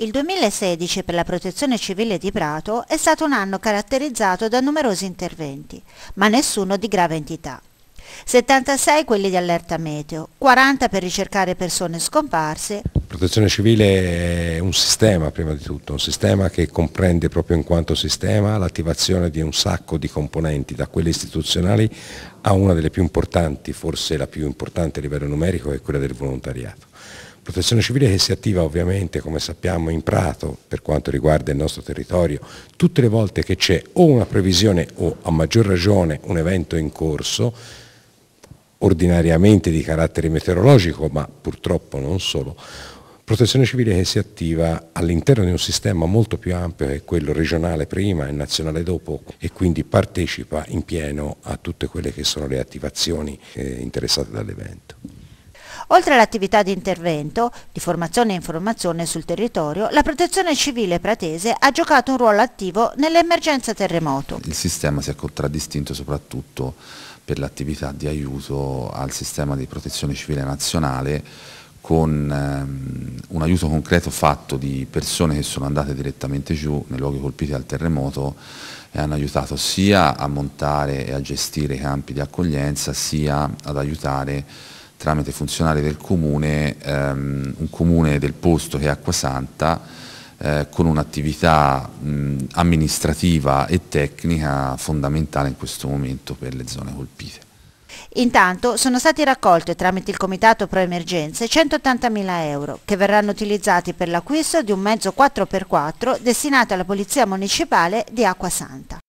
Il 2016 per la protezione civile di Prato è stato un anno caratterizzato da numerosi interventi, ma nessuno di grave entità. 76 quelli di allerta meteo, 40 per ricercare persone scomparse. La protezione civile è un sistema prima di tutto, un sistema che comprende proprio in quanto sistema l'attivazione di un sacco di componenti, da quelle istituzionali a una delle più importanti, forse la più importante a livello numerico, che è quella del volontariato. Protezione civile che si attiva ovviamente, come sappiamo, in Prato per quanto riguarda il nostro territorio, tutte le volte che c'è o una previsione o a maggior ragione un evento in corso, ordinariamente di carattere meteorologico, ma purtroppo non solo, protezione civile che si attiva all'interno di un sistema molto più ampio che quello regionale prima e nazionale dopo e quindi partecipa in pieno a tutte quelle che sono le attivazioni eh, interessate dall'evento. Oltre all'attività di intervento, di formazione e informazione sul territorio, la protezione civile pratese ha giocato un ruolo attivo nell'emergenza terremoto. Il sistema si è contraddistinto soprattutto per l'attività di aiuto al sistema di protezione civile nazionale con ehm, un aiuto concreto fatto di persone che sono andate direttamente giù nei luoghi colpiti dal terremoto e hanno aiutato sia a montare e a gestire i campi di accoglienza sia ad aiutare tramite funzionari del comune, ehm, un comune del posto che è Acquasanta, eh, con un'attività amministrativa e tecnica fondamentale in questo momento per le zone colpite. Intanto sono stati raccolti tramite il Comitato Pro Emergenze 180.000 euro che verranno utilizzati per l'acquisto di un mezzo 4x4 destinato alla Polizia Municipale di Acquasanta.